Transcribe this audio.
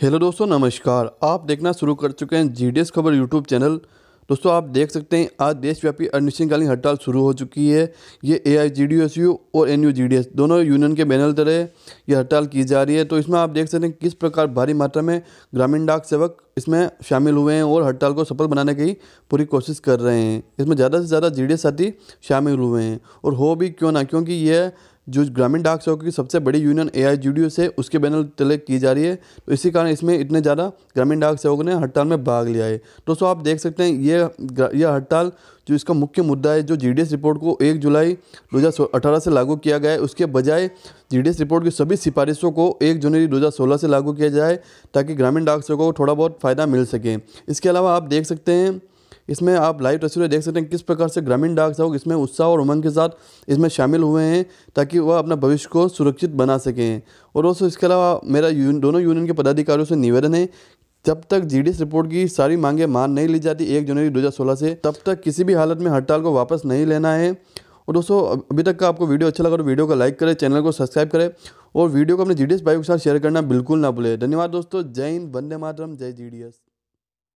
hello दोस्तों नमस्कार आप देखना शुरू कर चुके हैं जी खबर यूट्यूब चैनल दोस्तों आप देख सकते हैं आज देशव्यापी अनिश्चितकालीन हड़ताल शुरू हो चुकी है ये A I G D S U और N U G D S दोनों यूनियन के बैनर तरह ये हड़ताल की जा रही है तो इसमें आप देख सकते हैं किस प्रकार भारी मात्रा में ग्रामीण डाक सेवक इसमें शामिल हुए हैं और हड़ताल को सफल बनाने की पूरी कोशिश कर रहे हैं इसमें ज़्यादा से ज़्यादा जी साथी शामिल हुए हैं और हो भी क्यों ना क्योंकि यह जो ग्रामीण डाक सेवकों की सबसे बड़ी यूनियन ए आई से उसके बैनर तले की जा रही है तो इसी कारण इसमें इतने ज़्यादा ग्रामीण डाक सेवकों ने हड़ताल में भाग लिया है दोस्तों आप देख सकते हैं ये यह हड़ताल जो इसका मुख्य मुद्दा है जो जी रिपोर्ट को 1 जुलाई 2018 से लागू किया गया है उसके बजाय जी रिपोर्ट की सभी सिफारिशों को 1 जनवरी 2016 से लागू किया जाए ताकि ग्रामीण डाक सेवकों को थोड़ा बहुत फ़ायदा मिल सके इसके अलावा आप देख सकते हैं इसमें आप लाइव तस्वीरें देख सकते हैं किस प्रकार से ग्रामीण डाक सेवक इसमें उत्साह और उमंग के साथ इसमें शामिल हुए हैं ताकि वह अपना भविष्य को सुरक्षित बना सकें और दोस्तों इसके अलावा मेरा यून, दोनों यूनियन के पदाधिकारियों से निवेदन है जब तक जी रिपोर्ट की सारी मांगें मान नहीं ली जाती एक जनवरी दो से तब तक किसी भी हालत में हड़ताल को वापस नहीं लेना है और दोस्तों अभी तक का आपको वीडियो अच्छा लगा तो वीडियो को लाइक करें चैनल को सब्सक्राइब करें और वीडियो को अपने जी डी भाई के साथ शेयर करना बिल्कुल ना भूलें धन्यवाद दोस्तों जय हिंद वंदे मातरम जय जी